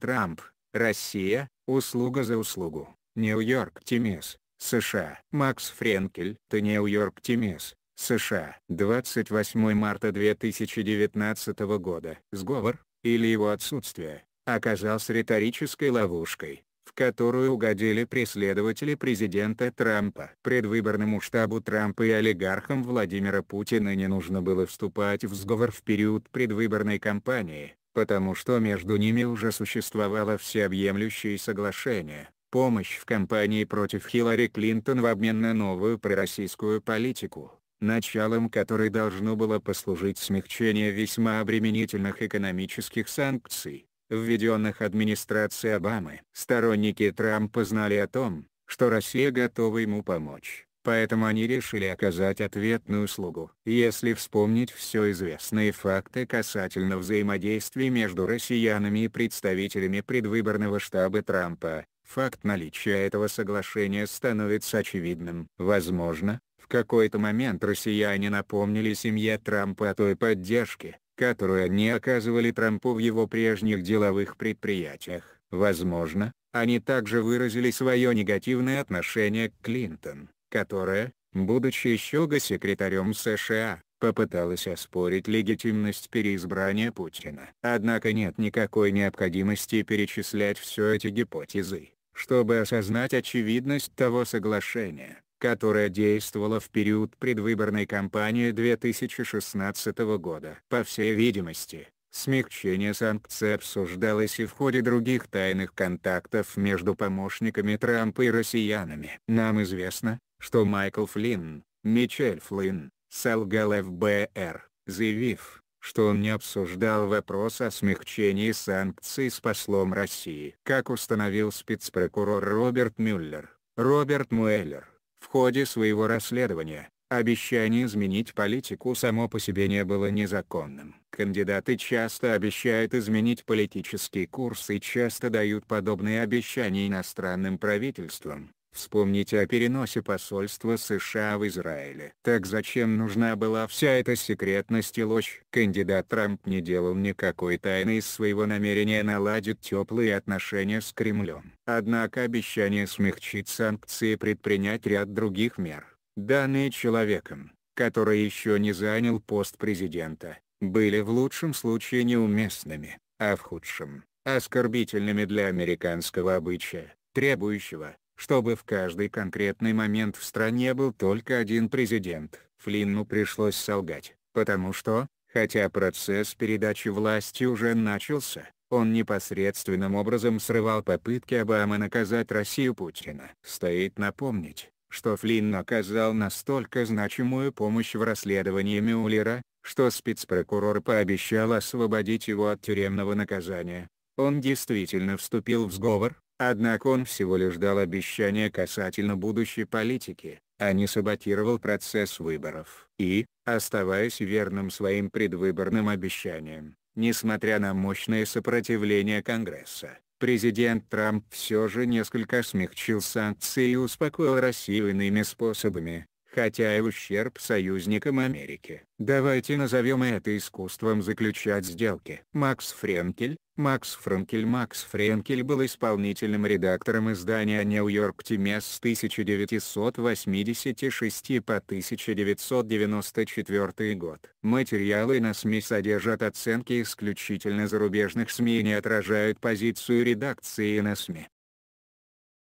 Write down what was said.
Трамп, Россия, услуга за услугу, Нью-Йорк Тимес, США. Макс Френкель, ты Нью-Йорк Тимес, США. 28 марта 2019 года. Сговор, или его отсутствие, оказался риторической ловушкой, в которую угодили преследователи президента Трампа. Предвыборному штабу Трампа и олигархам Владимира Путина не нужно было вступать в сговор в период предвыборной кампании, потому что между ними уже существовало всеобъемлющее соглашение. Помощь в кампании против Хиллари Клинтон в обмен на новую пророссийскую политику, началом которой должно было послужить смягчение весьма обременительных экономических санкций, введенных администрацией Обамы. Сторонники Трампа знали о том, что Россия готова ему помочь поэтому они решили оказать ответную услугу. Если вспомнить все известные факты касательно взаимодействия между россиянами и представителями предвыборного штаба Трампа, факт наличия этого соглашения становится очевидным. Возможно, в какой-то момент россияне напомнили семье Трампа о той поддержке, которую они оказывали Трампу в его прежних деловых предприятиях. Возможно, они также выразили свое негативное отношение к Клинтон которая, будучи еще госсекретарем США, попыталась оспорить легитимность переизбрания Путина. Однако нет никакой необходимости перечислять все эти гипотезы, чтобы осознать очевидность того соглашения, которое действовало в период предвыборной кампании 2016 года. По всей видимости, Смягчение санкций обсуждалось и в ходе других тайных контактов между помощниками Трампа и россиянами. Нам известно, что Майкл Флинн, Мичель Флинн, солгал ФБР, заявив, что он не обсуждал вопрос о смягчении санкций с послом России. Как установил спецпрокурор Роберт Мюллер, Роберт Мюллер в ходе своего расследования, обещание изменить политику само по себе не было незаконным. Кандидаты часто обещают изменить политический курс и часто дают подобные обещания иностранным правительствам, Вспомните о переносе посольства США в Израиле. Так зачем нужна была вся эта секретность и ложь? Кандидат Трамп не делал никакой тайны из своего намерения наладить теплые отношения с Кремлем. Однако обещание смягчить санкции и предпринять ряд других мер, данные человеком, который еще не занял пост президента, были в лучшем случае неуместными, а в худшем – оскорбительными для американского обычая, требующего, чтобы в каждый конкретный момент в стране был только один президент. Флинну пришлось солгать, потому что, хотя процесс передачи власти уже начался, он непосредственным образом срывал попытки Обамы наказать Россию Путина. Стоит напомнить, что Флинн оказал настолько значимую помощь в расследовании Мюллера, что спецпрокурор пообещал освободить его от тюремного наказания. Он действительно вступил в сговор, Однако он всего лишь ждал обещания касательно будущей политики, а не саботировал процесс выборов. И, оставаясь верным своим предвыборным обещаниям, несмотря на мощное сопротивление Конгресса, президент Трамп все же несколько смягчил санкции и успокоил Россию иными способами, хотя и в ущерб союзникам Америки. Давайте назовем это искусством заключать сделки. Макс Френкель, Макс Франкель Макс Френкель был исполнительным редактором издания «Нью-Йорк Тимес» с 1986 по 1994 год. Материалы на СМИ содержат оценки исключительно зарубежных СМИ и не отражают позицию редакции на СМИ.